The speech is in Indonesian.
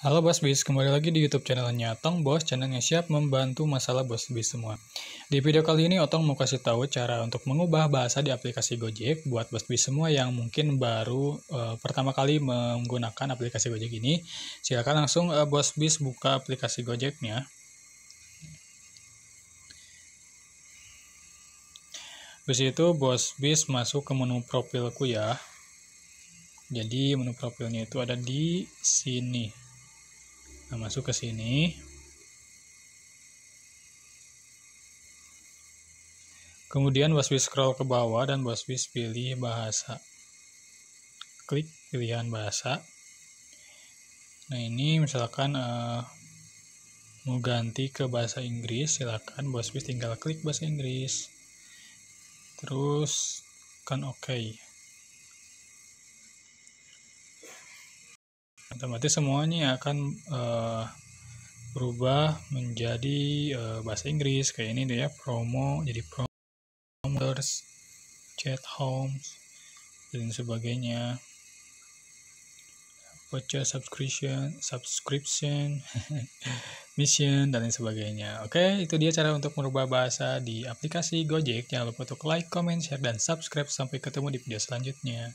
Halo Bos Bis, kembali lagi di YouTube channelnya Tong Bos, channel yang siap membantu masalah Bos Bis semua. Di video kali ini Otong mau kasih tahu cara untuk mengubah bahasa di aplikasi Gojek buat Bos Bis semua yang mungkin baru uh, pertama kali menggunakan aplikasi Gojek ini. Silakan langsung uh, Bos Bis buka aplikasi Gojeknya. Habis itu Bos Bis masuk ke menu profilku ya. Jadi menu profilnya itu ada di sini. Nah, masuk ke sini. Kemudian Baswi scroll ke bawah dan Baswi pilih bahasa. Klik pilihan bahasa. Nah, ini misalkan uh, mau ganti ke bahasa Inggris, silakan Baswi tinggal klik bahasa Inggris. Terus kan oke. Okay. otomatis semuanya akan uh, berubah menjadi uh, bahasa Inggris kayak ini deh ya promo jadi promoters chat homes dan sebagainya voucher subscription subscription mission dan lain sebagainya oke itu dia cara untuk merubah bahasa di aplikasi Gojek jangan lupa untuk like comment share dan subscribe sampai ketemu di video selanjutnya